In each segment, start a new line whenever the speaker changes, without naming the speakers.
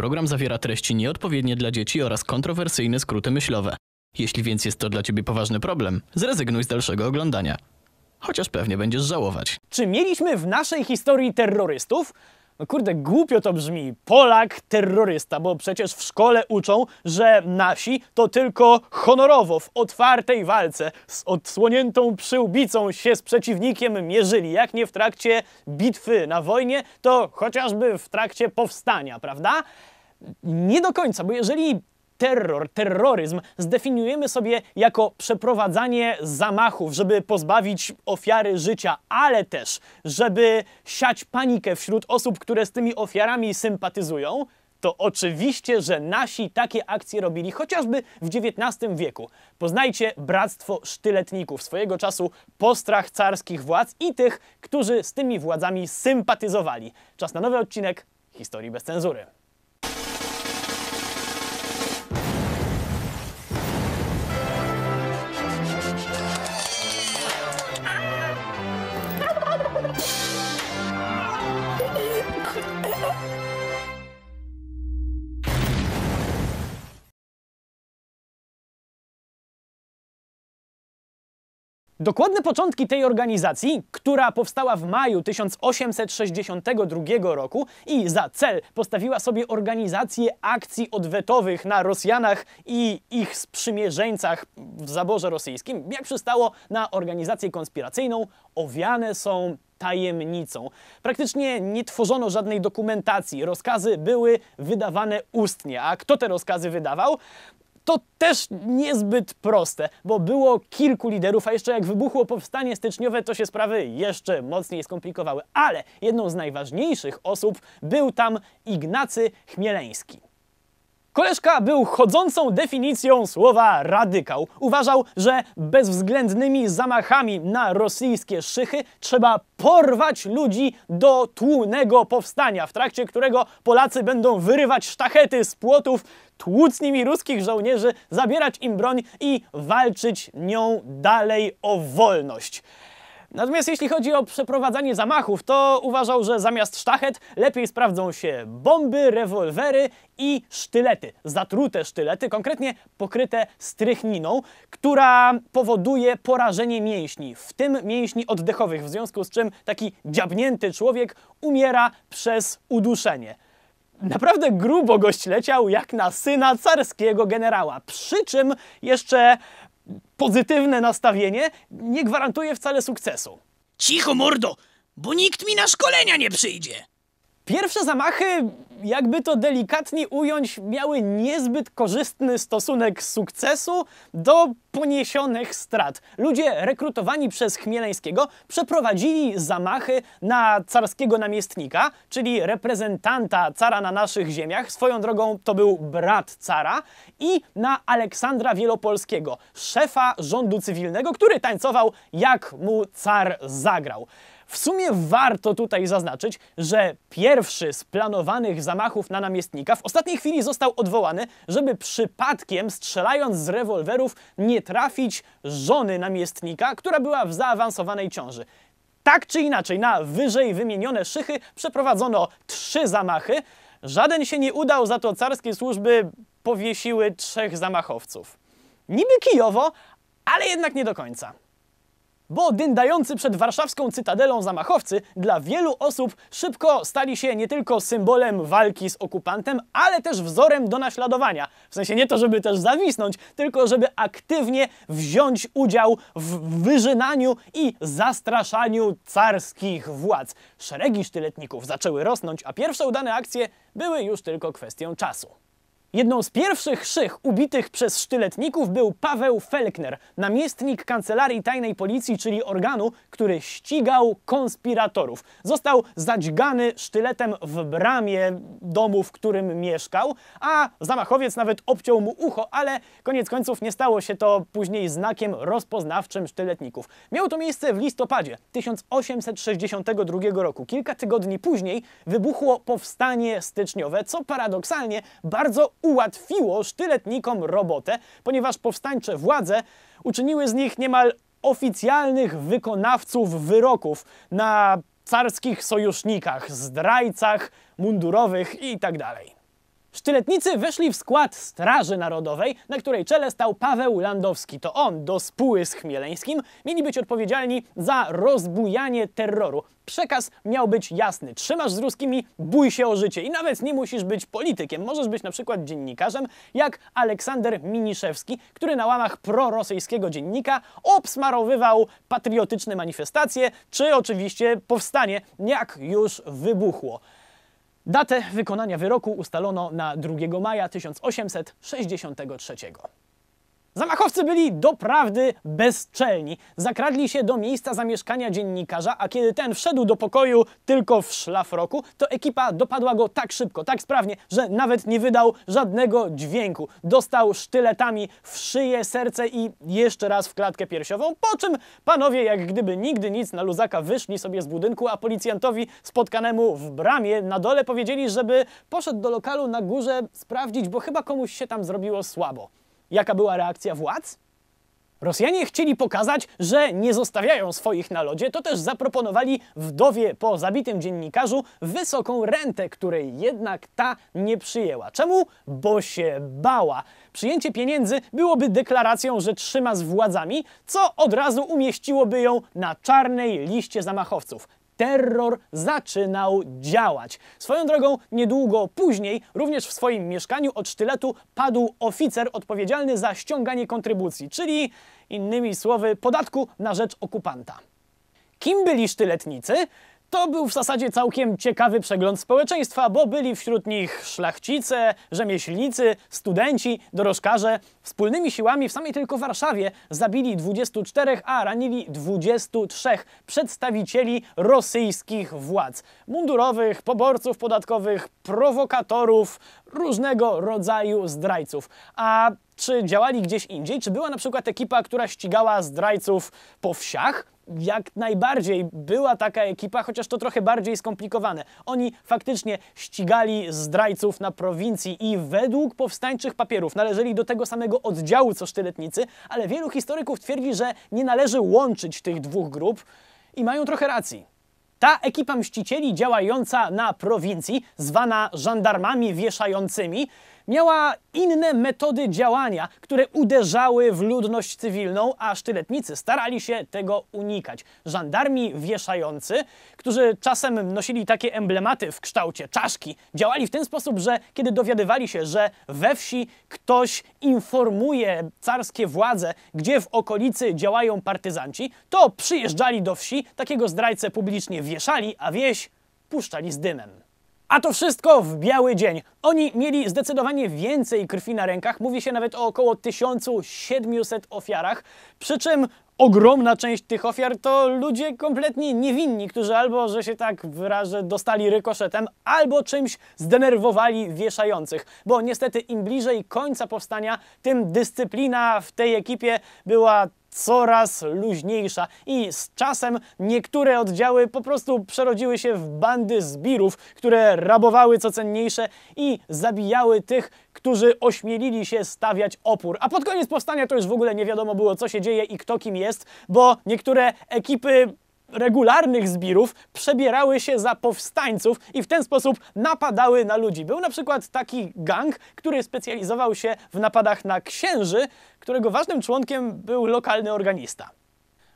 Program zawiera treści nieodpowiednie dla dzieci oraz kontrowersyjne skróty myślowe. Jeśli więc jest to dla Ciebie poważny problem, zrezygnuj z dalszego oglądania. Chociaż pewnie będziesz żałować. Czy mieliśmy w naszej historii terrorystów? No kurde, głupio to brzmi. Polak terrorysta, bo przecież w szkole uczą, że nasi to tylko honorowo w otwartej walce z odsłoniętą przyłbicą się z przeciwnikiem mierzyli. Jak nie w trakcie bitwy na wojnie, to chociażby w trakcie powstania, prawda? Nie do końca, bo jeżeli terror, terroryzm zdefiniujemy sobie jako przeprowadzanie zamachów, żeby pozbawić ofiary życia, ale też, żeby siać panikę wśród osób, które z tymi ofiarami sympatyzują, to oczywiście, że nasi takie akcje robili chociażby w XIX wieku. Poznajcie Bractwo Sztyletników, swojego czasu postrach carskich władz i tych, którzy z tymi władzami sympatyzowali. Czas na nowy odcinek Historii bez cenzury. Dokładne początki tej organizacji, która powstała w maju 1862 roku i za cel postawiła sobie organizację akcji odwetowych na Rosjanach i ich sprzymierzeńcach w zaborze rosyjskim, jak przystało na organizację konspiracyjną, owiane są tajemnicą. Praktycznie nie tworzono żadnej dokumentacji, rozkazy były wydawane ustnie. A kto te rozkazy wydawał? To też niezbyt proste, bo było kilku liderów, a jeszcze jak wybuchło powstanie styczniowe, to się sprawy jeszcze mocniej skomplikowały. Ale jedną z najważniejszych osób był tam Ignacy Chmieleński. Koleżka był chodzącą definicją słowa radykał. Uważał, że bezwzględnymi zamachami na rosyjskie szychy trzeba porwać ludzi do tłumnego powstania, w trakcie którego Polacy będą wyrywać sztachety z płotów, tłuc nimi ruskich żołnierzy, zabierać im broń i walczyć nią dalej o wolność. Natomiast jeśli chodzi o przeprowadzanie zamachów, to uważał, że zamiast sztachet lepiej sprawdzą się bomby, rewolwery i sztylety. Zatrute sztylety, konkretnie pokryte strychniną, która powoduje porażenie mięśni, w tym mięśni oddechowych, w związku z czym taki dziabnięty człowiek umiera przez uduszenie. Naprawdę grubo gość leciał jak na syna carskiego generała. Przy czym jeszcze pozytywne nastawienie nie gwarantuje wcale sukcesu. Cicho, mordo, bo nikt mi na szkolenia nie przyjdzie. Pierwsze zamachy, jakby to delikatnie ująć, miały niezbyt korzystny stosunek sukcesu do poniesionych strat. Ludzie rekrutowani przez Chmieleńskiego przeprowadzili zamachy na carskiego namiestnika, czyli reprezentanta cara na naszych ziemiach, swoją drogą to był brat cara, i na Aleksandra Wielopolskiego, szefa rządu cywilnego, który tańcował jak mu car zagrał. W sumie warto tutaj zaznaczyć, że pierwszy z planowanych zamachów na namiestnika w ostatniej chwili został odwołany, żeby przypadkiem strzelając z rewolwerów nie trafić żony namiestnika, która była w zaawansowanej ciąży. Tak czy inaczej, na wyżej wymienione szychy przeprowadzono trzy zamachy. Żaden się nie udał, za to carskie służby powiesiły trzech zamachowców. Niby kijowo, ale jednak nie do końca bo dyndający przed warszawską cytadelą zamachowcy dla wielu osób szybko stali się nie tylko symbolem walki z okupantem, ale też wzorem do naśladowania. W sensie nie to, żeby też zawisnąć, tylko żeby aktywnie wziąć udział w wyżynaniu i zastraszaniu carskich władz. Szeregi sztyletników zaczęły rosnąć, a pierwsze udane akcje były już tylko kwestią czasu. Jedną z pierwszych szych ubitych przez sztyletników był Paweł Felkner, namiestnik Kancelarii Tajnej Policji, czyli organu, który ścigał konspiratorów. Został zadźgany sztyletem w bramie domu, w którym mieszkał, a zamachowiec nawet obciął mu ucho, ale koniec końców nie stało się to później znakiem rozpoznawczym sztyletników. Miało to miejsce w listopadzie 1862 roku. Kilka tygodni później wybuchło powstanie styczniowe, co paradoksalnie bardzo ułatwiło sztyletnikom robotę, ponieważ powstańcze władze uczyniły z nich niemal oficjalnych wykonawców wyroków na carskich sojusznikach, zdrajcach mundurowych itd. Tak Sztyletnicy weszli w skład Straży Narodowej, na której czele stał Paweł Landowski. To on do spóły z Chmieleńskim mieli być odpowiedzialni za rozbujanie terroru. Przekaz miał być jasny. Trzymasz z ruskimi, bój się o życie. I nawet nie musisz być politykiem. Możesz być na przykład dziennikarzem, jak Aleksander Miniszewski, który na łamach prorosyjskiego dziennika obsmarowywał patriotyczne manifestacje, czy oczywiście powstanie, jak już wybuchło. Datę wykonania wyroku ustalono na 2 maja 1863. Zamachowcy byli doprawdy bezczelni. Zakradli się do miejsca zamieszkania dziennikarza, a kiedy ten wszedł do pokoju tylko w szlafroku, to ekipa dopadła go tak szybko, tak sprawnie, że nawet nie wydał żadnego dźwięku. Dostał sztyletami w szyję, serce i jeszcze raz w klatkę piersiową, po czym panowie jak gdyby nigdy nic na luzaka wyszli sobie z budynku, a policjantowi spotkanemu w bramie na dole powiedzieli, żeby poszedł do lokalu na górze sprawdzić, bo chyba komuś się tam zrobiło słabo. Jaka była reakcja władz? Rosjanie chcieli pokazać, że nie zostawiają swoich na lodzie, to też zaproponowali wdowie po zabitym dziennikarzu wysoką rentę, której jednak ta nie przyjęła. Czemu? Bo się bała. Przyjęcie pieniędzy byłoby deklaracją, że trzyma z władzami, co od razu umieściłoby ją na czarnej liście zamachowców terror zaczynał działać. Swoją drogą, niedługo później, również w swoim mieszkaniu od sztyletu padł oficer odpowiedzialny za ściąganie kontrybucji, czyli innymi słowy podatku na rzecz okupanta. Kim byli sztyletnicy? To był w zasadzie całkiem ciekawy przegląd społeczeństwa, bo byli wśród nich szlachcice, rzemieślnicy, studenci, dorożkarze. Wspólnymi siłami w samej tylko Warszawie zabili 24, a ranili 23 przedstawicieli rosyjskich władz. Mundurowych, poborców podatkowych, prowokatorów, różnego rodzaju zdrajców. A czy działali gdzieś indziej, czy była na przykład ekipa, która ścigała zdrajców po wsiach, jak najbardziej była taka ekipa, chociaż to trochę bardziej skomplikowane. Oni faktycznie ścigali zdrajców na prowincji i według powstańczych papierów należeli do tego samego oddziału co sztyletnicy, ale wielu historyków twierdzi, że nie należy łączyć tych dwóch grup i mają trochę racji. Ta ekipa mścicieli działająca na prowincji, zwana żandarmami wieszającymi, miała inne metody działania, które uderzały w ludność cywilną, a sztyletnicy starali się tego unikać. Żandarmi wieszający, którzy czasem nosili takie emblematy w kształcie czaszki, działali w ten sposób, że kiedy dowiadywali się, że we wsi ktoś informuje carskie władze, gdzie w okolicy działają partyzanci, to przyjeżdżali do wsi, takiego zdrajcę publicznie wieszali, a wieś puszczali z dymem. A to wszystko w biały dzień. Oni mieli zdecydowanie więcej krwi na rękach, mówi się nawet o około 1700 ofiarach, przy czym ogromna część tych ofiar to ludzie kompletnie niewinni, którzy albo, że się tak wyrażę, dostali rykoszetem, albo czymś zdenerwowali wieszających. Bo niestety im bliżej końca powstania, tym dyscyplina w tej ekipie była coraz luźniejsza i z czasem niektóre oddziały po prostu przerodziły się w bandy zbirów, które rabowały co cenniejsze i zabijały tych, którzy ośmielili się stawiać opór. A pod koniec powstania to już w ogóle nie wiadomo było, co się dzieje i kto kim jest, bo niektóre ekipy regularnych zbirów przebierały się za powstańców i w ten sposób napadały na ludzi. Był na przykład taki gang, który specjalizował się w napadach na księży, którego ważnym członkiem był lokalny organista.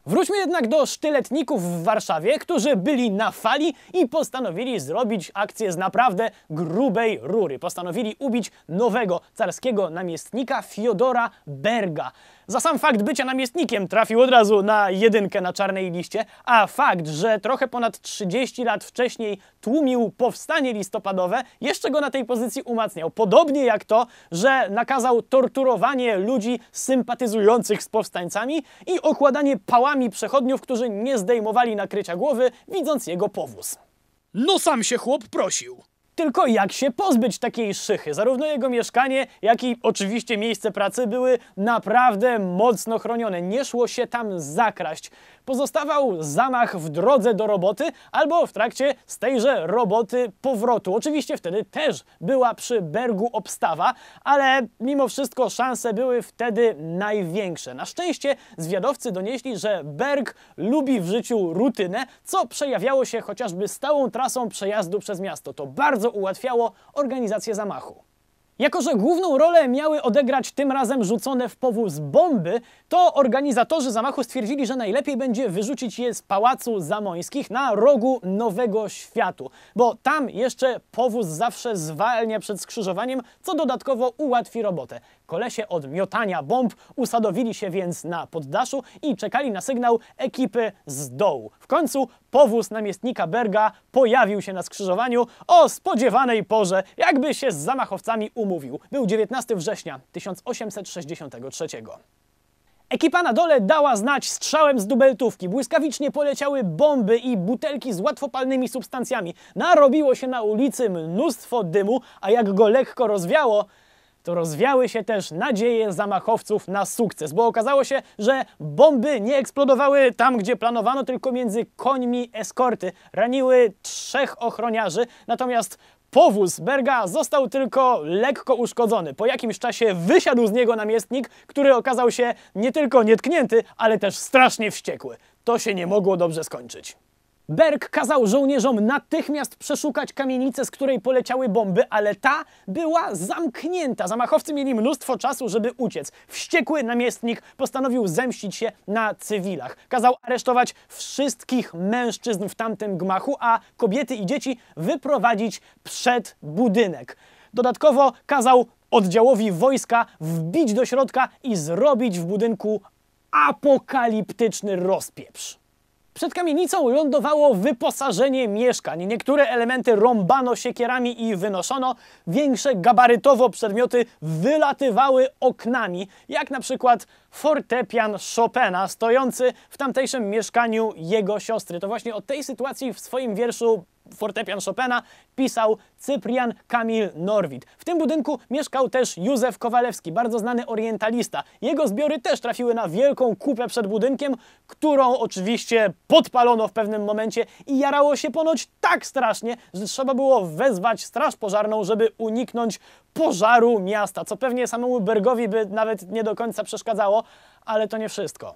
Wróćmy jednak do sztyletników w Warszawie, którzy byli na fali i postanowili zrobić akcję z naprawdę grubej rury. Postanowili ubić nowego carskiego namiestnika Fiodora Berga. Za sam fakt bycia namiestnikiem trafił od razu na jedynkę na czarnej liście, a fakt, że trochę ponad 30 lat wcześniej tłumił powstanie listopadowe, jeszcze go na tej pozycji umacniał. Podobnie jak to, że nakazał torturowanie ludzi sympatyzujących z powstańcami i okładanie pałami przechodniów, którzy nie zdejmowali nakrycia głowy, widząc jego powóz. No sam się chłop prosił. Tylko jak się pozbyć takiej szychy? Zarówno jego mieszkanie, jak i oczywiście miejsce pracy były naprawdę mocno chronione. Nie szło się tam zakraść pozostawał zamach w drodze do roboty albo w trakcie z tejże roboty powrotu. Oczywiście wtedy też była przy Bergu obstawa, ale mimo wszystko szanse były wtedy największe. Na szczęście zwiadowcy donieśli, że Berg lubi w życiu rutynę, co przejawiało się chociażby stałą trasą przejazdu przez miasto. To bardzo ułatwiało organizację zamachu. Jako, że główną rolę miały odegrać tym razem rzucone w powóz bomby, to organizatorzy zamachu stwierdzili, że najlepiej będzie wyrzucić je z Pałacu Zamońskich na rogu Nowego Światu, bo tam jeszcze powóz zawsze zwalnia przed skrzyżowaniem, co dodatkowo ułatwi robotę. Kolesie od miotania bomb usadowili się więc na poddaszu i czekali na sygnał ekipy z dołu. W końcu powóz namiestnika Berga pojawił się na skrzyżowaniu o spodziewanej porze, jakby się z zamachowcami umówił. Był 19 września 1863. Ekipa na dole dała znać strzałem z dubeltówki. Błyskawicznie poleciały bomby i butelki z łatwopalnymi substancjami. Narobiło się na ulicy mnóstwo dymu, a jak go lekko rozwiało, to rozwiały się też nadzieje zamachowców na sukces, bo okazało się, że bomby nie eksplodowały tam, gdzie planowano, tylko między końmi eskorty. Raniły trzech ochroniarzy, natomiast Powóz Berga został tylko lekko uszkodzony. Po jakimś czasie wysiadł z niego namiestnik, który okazał się nie tylko nietknięty, ale też strasznie wściekły. To się nie mogło dobrze skończyć. Berg kazał żołnierzom natychmiast przeszukać kamienicę, z której poleciały bomby, ale ta była zamknięta. Zamachowcy mieli mnóstwo czasu, żeby uciec. Wściekły namiestnik postanowił zemścić się na cywilach. Kazał aresztować wszystkich mężczyzn w tamtym gmachu, a kobiety i dzieci wyprowadzić przed budynek. Dodatkowo kazał oddziałowi wojska wbić do środka i zrobić w budynku apokaliptyczny rozpieprz. Przed kamienicą lądowało wyposażenie mieszkań. Niektóre elementy rąbano siekierami i wynoszono, większe gabarytowo przedmioty wylatywały oknami, jak na przykład fortepian Chopina stojący w tamtejszym mieszkaniu jego siostry. To właśnie o tej sytuacji w swoim wierszu fortepian Chopina pisał Cyprian Kamil Norwid. W tym budynku mieszkał też Józef Kowalewski, bardzo znany orientalista. Jego zbiory też trafiły na wielką kupę przed budynkiem, którą oczywiście podpalono w pewnym momencie i jarało się ponoć tak strasznie, że trzeba było wezwać straż pożarną, żeby uniknąć pożaru miasta, co pewnie samemu Bergowi by nawet nie do końca przeszkadzało, ale to nie wszystko.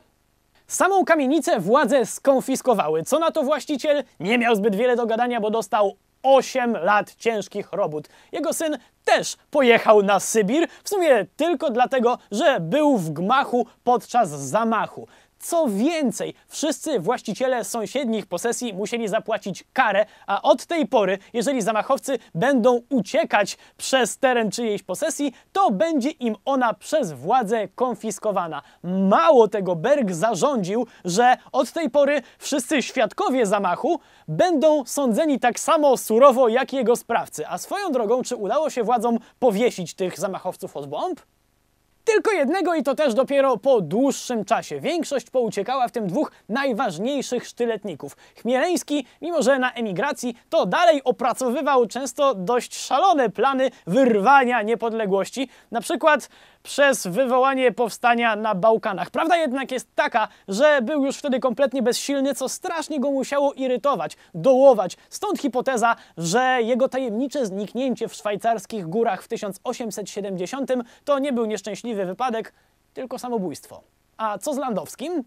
Samą kamienicę władze skonfiskowały, co na to właściciel nie miał zbyt wiele do gadania, bo dostał 8 lat ciężkich robót. Jego syn też pojechał na Sybir, w sumie tylko dlatego, że był w gmachu podczas zamachu. Co więcej, wszyscy właściciele sąsiednich posesji musieli zapłacić karę, a od tej pory, jeżeli zamachowcy będą uciekać przez teren czyjejś posesji, to będzie im ona przez władzę konfiskowana. Mało tego, Berg zarządził, że od tej pory wszyscy świadkowie zamachu będą sądzeni tak samo surowo jak jego sprawcy. A swoją drogą, czy udało się władzom powiesić tych zamachowców od bomb? Tylko jednego i to też dopiero po dłuższym czasie. Większość pouciekała, w tym dwóch najważniejszych sztyletników. Chmieleński, mimo że na emigracji, to dalej opracowywał często dość szalone plany wyrwania niepodległości. Na przykład przez wywołanie powstania na Bałkanach. Prawda jednak jest taka, że był już wtedy kompletnie bezsilny, co strasznie go musiało irytować, dołować. Stąd hipoteza, że jego tajemnicze zniknięcie w szwajcarskich górach w 1870 to nie był nieszczęśliwy wypadek, tylko samobójstwo. A co z Landowskim?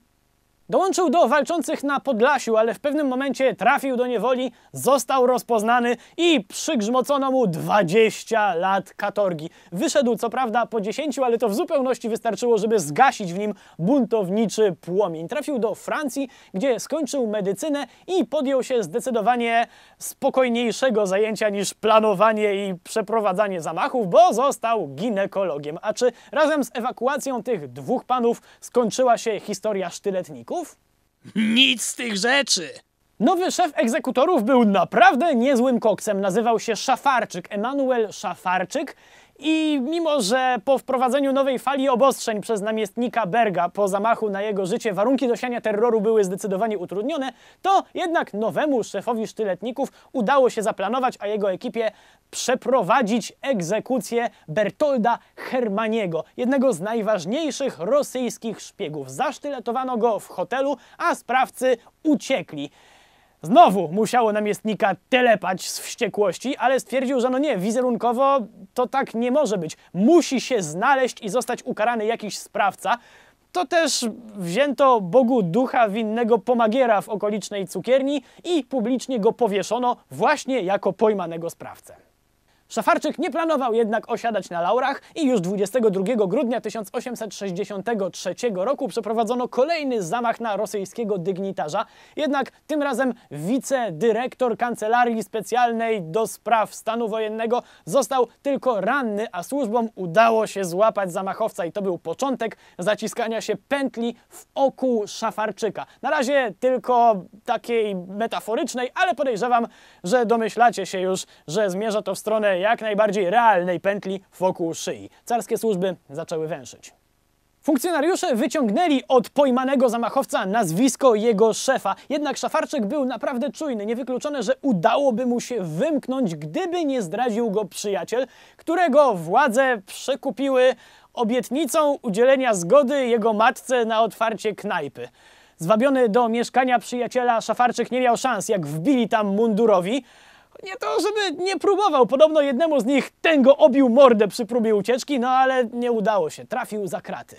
Dołączył do walczących na Podlasiu, ale w pewnym momencie trafił do niewoli, został rozpoznany i przygrzmocono mu 20 lat katorgi. Wyszedł co prawda po 10, ale to w zupełności wystarczyło, żeby zgasić w nim buntowniczy płomień. Trafił do Francji, gdzie skończył medycynę i podjął się zdecydowanie spokojniejszego zajęcia niż planowanie i przeprowadzanie zamachów, bo został ginekologiem. A czy razem z ewakuacją tych dwóch panów skończyła się historia sztyletników? egzekutorów? Nic z tych rzeczy! Nowy szef egzekutorów był naprawdę niezłym koksem. Nazywał się Szafarczyk, Emanuel Szafarczyk. I mimo, że po wprowadzeniu nowej fali obostrzeń przez namiestnika Berga po zamachu na jego życie warunki dosiania terroru były zdecydowanie utrudnione, to jednak nowemu szefowi sztyletników udało się zaplanować, a jego ekipie przeprowadzić egzekucję Bertolda Hermaniego, jednego z najważniejszych rosyjskich szpiegów. Zasztyletowano go w hotelu, a sprawcy uciekli. Znowu musiało namiestnika telepać z wściekłości, ale stwierdził, że no nie, wizerunkowo to tak nie może być. Musi się znaleźć i zostać ukarany jakiś sprawca. To też wzięto Bogu ducha winnego pomagiera w okolicznej cukierni i publicznie go powieszono właśnie jako pojmanego sprawcę. Szafarczyk nie planował jednak osiadać na laurach i już 22 grudnia 1863 roku przeprowadzono kolejny zamach na rosyjskiego dygnitarza, jednak tym razem wicedyrektor Kancelarii Specjalnej do Spraw Stanu Wojennego został tylko ranny, a służbom udało się złapać zamachowca i to był początek zaciskania się pętli w oku Szafarczyka. Na razie tylko takiej metaforycznej, ale podejrzewam, że domyślacie się już, że zmierza to w stronę jak najbardziej realnej pętli wokół szyi. Carskie służby zaczęły węszyć. Funkcjonariusze wyciągnęli od pojmanego zamachowca nazwisko jego szefa, jednak Szafarczyk był naprawdę czujny, niewykluczone, że udałoby mu się wymknąć, gdyby nie zdradził go przyjaciel, którego władze przekupiły obietnicą udzielenia zgody jego matce na otwarcie knajpy. Zwabiony do mieszkania przyjaciela, Szafarczyk nie miał szans, jak wbili tam mundurowi, nie to, żeby nie próbował. Podobno jednemu z nich tęgo obił mordę przy próbie ucieczki, no ale nie udało się. Trafił za kraty.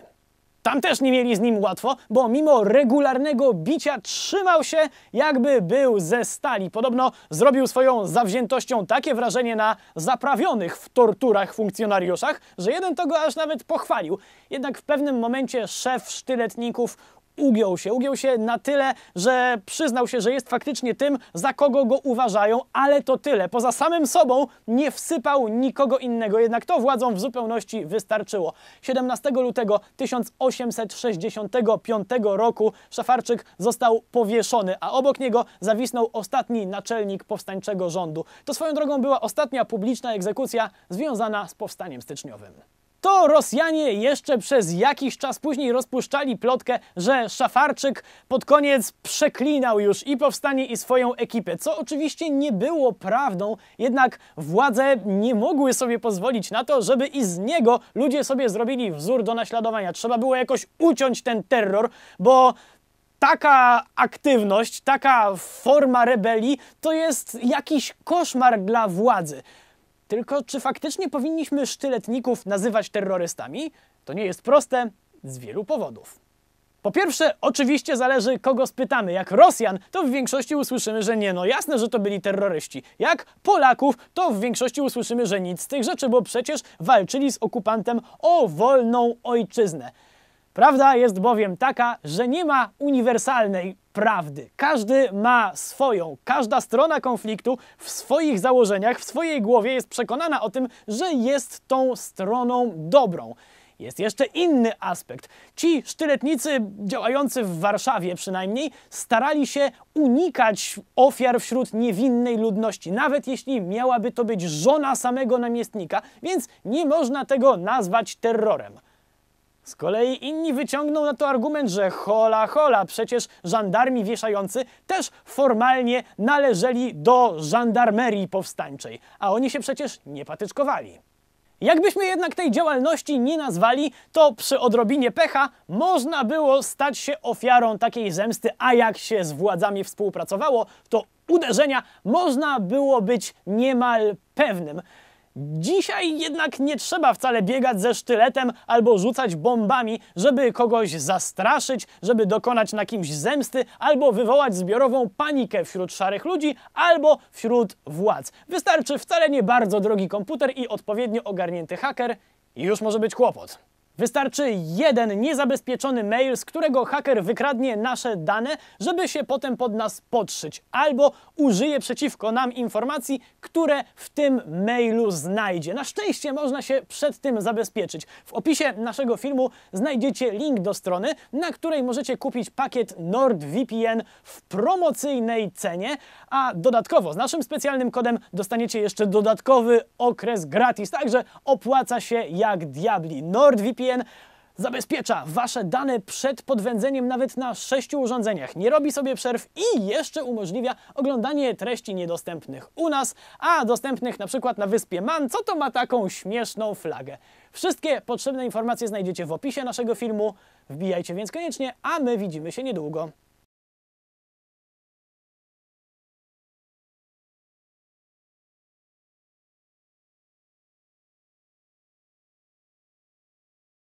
Tam też nie mieli z nim łatwo, bo mimo regularnego bicia trzymał się, jakby był ze stali. Podobno zrobił swoją zawziętością takie wrażenie na zaprawionych w torturach funkcjonariuszach, że jeden to go aż nawet pochwalił. Jednak w pewnym momencie szef sztyletników ugiął się. Ugiął się na tyle, że przyznał się, że jest faktycznie tym, za kogo go uważają, ale to tyle. Poza samym sobą nie wsypał nikogo innego, jednak to władzą w zupełności wystarczyło. 17 lutego 1865 roku Szafarczyk został powieszony, a obok niego zawisnął ostatni naczelnik powstańczego rządu. To swoją drogą była ostatnia publiczna egzekucja związana z powstaniem styczniowym to Rosjanie jeszcze przez jakiś czas później rozpuszczali plotkę, że Szafarczyk pod koniec przeklinał już i powstanie, i swoją ekipę, co oczywiście nie było prawdą, jednak władze nie mogły sobie pozwolić na to, żeby i z niego ludzie sobie zrobili wzór do naśladowania. Trzeba było jakoś uciąć ten terror, bo taka aktywność, taka forma rebelii to jest jakiś koszmar dla władzy. Tylko czy faktycznie powinniśmy sztyletników nazywać terrorystami? To nie jest proste z wielu powodów. Po pierwsze, oczywiście zależy kogo spytamy. Jak Rosjan, to w większości usłyszymy, że nie, no jasne, że to byli terroryści. Jak Polaków, to w większości usłyszymy, że nic z tych rzeczy, bo przecież walczyli z okupantem o wolną ojczyznę. Prawda jest bowiem taka, że nie ma uniwersalnej prawdy. Każdy ma swoją, każda strona konfliktu w swoich założeniach, w swojej głowie jest przekonana o tym, że jest tą stroną dobrą. Jest jeszcze inny aspekt. Ci sztyletnicy działający w Warszawie przynajmniej starali się unikać ofiar wśród niewinnej ludności, nawet jeśli miałaby to być żona samego namiestnika, więc nie można tego nazwać terrorem. Z kolei inni wyciągną na to argument, że hola hola, przecież żandarmi wieszający też formalnie należeli do żandarmerii powstańczej, a oni się przecież nie patyczkowali. Jakbyśmy jednak tej działalności nie nazwali, to przy odrobinie pecha można było stać się ofiarą takiej zemsty, a jak się z władzami współpracowało, to uderzenia można było być niemal pewnym. Dzisiaj jednak nie trzeba wcale biegać ze sztyletem albo rzucać bombami, żeby kogoś zastraszyć, żeby dokonać na kimś zemsty, albo wywołać zbiorową panikę wśród szarych ludzi, albo wśród władz. Wystarczy wcale nie bardzo drogi komputer i odpowiednio ogarnięty haker i już może być kłopot. Wystarczy jeden niezabezpieczony mail, z którego haker wykradnie nasze dane, żeby się potem pod nas podszyć, albo użyje przeciwko nam informacji, które w tym mailu znajdzie. Na szczęście można się przed tym zabezpieczyć. W opisie naszego filmu znajdziecie link do strony, na której możecie kupić pakiet NordVPN w promocyjnej cenie, a dodatkowo z naszym specjalnym kodem dostaniecie jeszcze dodatkowy okres gratis, także opłaca się jak diabli. NordVPN VPN e zabezpiecza Wasze dane przed podwędzeniem nawet na sześciu urządzeniach, nie robi sobie przerw i jeszcze umożliwia oglądanie treści niedostępnych u nas, a dostępnych na przykład na wyspie Man, co to ma taką śmieszną flagę. Wszystkie potrzebne informacje znajdziecie w opisie naszego filmu, wbijajcie więc koniecznie, a my widzimy się niedługo.